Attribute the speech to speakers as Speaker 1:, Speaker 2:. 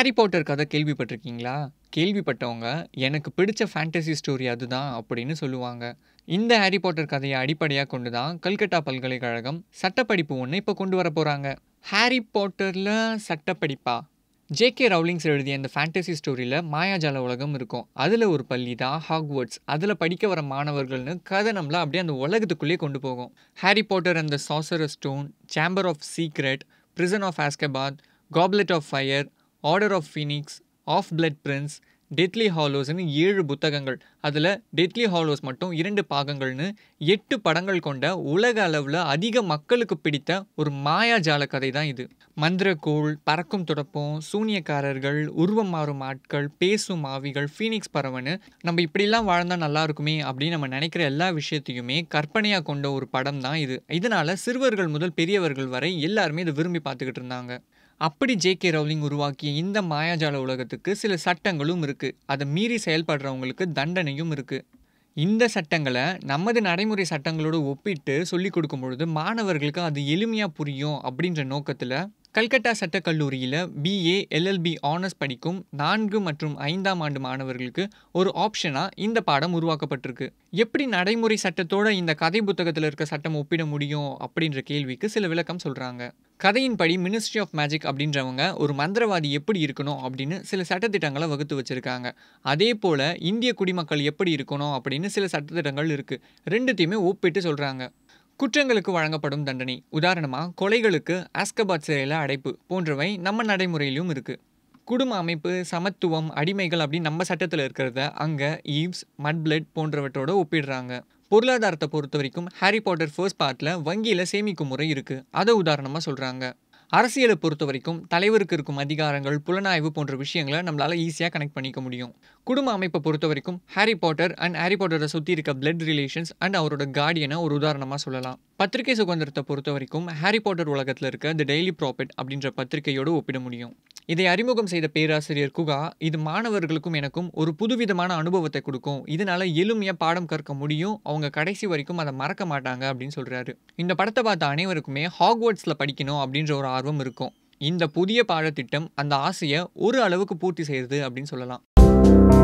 Speaker 1: Harry Potter கதை கேள்விப்பட்டிருக்கீங்களா கேள்விப்பட்டவங்க எனக்கு பிடிச்ச ஃபேண்டசி ஸ்டோரி அதுதான் அப்படின்னு சொல்லுவாங்க இந்த ஹாரி பாட்டர் கதையை அடிப்படையாக கொண்டு தான் கல்கட்டா பல்கலைக்கழகம் சட்டப்படிப்பு ஒன்று இப்போ கொண்டு வர போகிறாங்க ஹாரி பாட்டரில் சட்டப்படிப்பா ஜேகே ரவுலிங்ஸ் எழுதிய அந்த ஃபேண்டசி ஸ்டோரியில் மாயாஜால உலகம் இருக்கும் அதில் ஒரு பள்ளி தான் ஹாக்வர்ட்ஸ் அதில் படிக்க வர மாணவர்கள்னு கதை நம்மளை அப்படியே அந்த உலகத்துக்குள்ளேயே கொண்டு போகும் ஹாரி பாட்டர் அண்ட் சாசர stone chamber of secret prison of Azkaban goblet of fire order of phoenix of blood prince deathly ஹாலோஸ்னு ஏழு புத்தகங்கள் அதில் டெத்லி ஹாலோஸ் மட்டும் இரண்டு பாகங்கள்னு எட்டு படங்கள் கொண்ட உலக அளவில் அதிக மக்களுக்கு பிடித்த ஒரு மாயாஜால கதை தான் இது மந்திரக்கோள் பறக்கும் தொடப்பம் சூனியக்காரர்கள் உருவம் மாறும் ஆட்கள் பேசும் ஆவிகள் ஃபீனிக்ஸ் பறவைன்னு நம்ம இப்படிலாம் வாழ்ந்தால் நல்லா இருக்குமே அப்படின்னு நம்ம நினைக்கிற எல்லா விஷயத்தையுமே கற்பனையாக கொண்ட ஒரு படம் தான் இது இதனால் சிறுவர்கள் முதல் பெரியவர்கள் வரை எல்லாருமே இதை விரும்பி பார்த்துக்கிட்டு இருந்தாங்க அப்படி ஜே கே ரவுலிங் உருவாக்கிய இந்த மாயாஜால உலகத்துக்கு சில சட்டங்களும் இருக்குது அதை மீறி செயல்படுறவங்களுக்கு தண்டனையும் இருக்குது இந்த சட்டங்களை நமது நடைமுறை சட்டங்களோடு ஒப்பிட்டு சொல்லிக் கொடுக்கும் பொழுது மாணவர்களுக்கு அது எளிமையாக புரியும் அப்படின்ற நோக்கத்தில் கல்கட்டா சட்டக் கல்லூரியில் பிஏ எல்எல்பி ஆனர்ஸ் படிக்கும் நான்கு மற்றும் ஐந்தாம் ஆண்டு மாணவர்களுக்கு ஒரு ஆப்ஷனாக இந்த பாடம் உருவாக்கப்பட்டிருக்கு எப்படி நடைமுறை சட்டத்தோட இந்த கதை புத்தகத்தில் இருக்க சட்டம் ஒப்பிட முடியும் அப்படின்ற கேள்விக்கு சில விளக்கம் சொல்கிறாங்க கதையின்படி மினிஸ்ட்ரி ஆஃப் மேஜிக் அப்படின்றவங்க ஒரு மந்திரவாதி எப்படி இருக்கணும் அப்படின்னு சில சட்டத்திட்டங்களை வகுத்து வச்சுருக்காங்க அதே போல் இந்திய குடிமக்கள் எப்படி இருக்கணும் அப்படின்னு சில சட்டத்திட்டங்கள் இருக்குது ரெண்டுத்தையுமே ஒப்பிட்டு சொல்கிறாங்க குற்றங்களுக்கு வழங்கப்படும் தண்டனை உதாரணமாக கொலைகளுக்கு ஆஸ்கபாத் சிறையில் அடைப்பு போன்றவை நம்ம நடைமுறையிலும் இருக்குது குடும்ப அமைப்பு சமத்துவம் அடிமைகள் அப்படின்னு நம்ம சட்டத்தில் இருக்கிறத அங்கே ஈவ்ஸ் மட்பிளட் போன்றவற்றோட ஒப்பிடுறாங்க பொருளாதாரத்தை பொறுத்த வரைக்கும் ஹாரி பாட்டர் ஃபர்ஸ்ட் பார்ட்டில் வங்கியில் சேமிக்கும் முறை இருக்குது அதை உதாரணமாக சொல்கிறாங்க அரசியலை பொறுத்த வரைக்கும் தலைவருக்கு இருக்கும் அதிகாரங்கள் புலனாய்வு போன்ற விஷயங்களை நம்மளால் ஈஸியாக கனெக்ட் பண்ணிக்க முடியும் குடும்ப அமைப்பை பொறுத்த வரைக்கும் ஹாரி பாட்டர் அண்ட் ஹாரி பாட்டரை சுற்றி இருக்க பிளட் ரிலேஷன்ஸ் அண்ட் அவரோட கார்டியனை ஒரு உதாரணமாக சொல்லலாம் பத்திரிகை சுதந்திரத்தை பொறுத்த வரைக்கும் ஹாரி பாட்டர் உலகத்தில் இருக்க த டெய்லி ப்ராஃபிட் அப்படின்ற பத்திரிகையோடு ஒப்பிட முடியும் இதை அறிமுகம் செய்த பேராசிரியர் குகா இது மாணவர்களுக்கும் எனக்கும் ஒரு புதுவிதமான அனுபவத்தை கொடுக்கும் இதனால எளிமையாக பாடம் கற்க முடியும் அவங்க கடைசி வரைக்கும் அதை மறக்க மாட்டாங்க அப்படின்னு சொல்கிறாரு இந்த படத்தை பார்த்த அனைவருக்குமே ஹாக்வர்ட்ஸில் படிக்கணும் அப்படின்ற ஒரு ஆர்வம் இருக்கும் இந்த புதிய பாடத்திட்டம் அந்த ஆசையை ஒரு அளவுக்கு பூர்த்தி செய்யுது அப்படின்னு சொல்லலாம்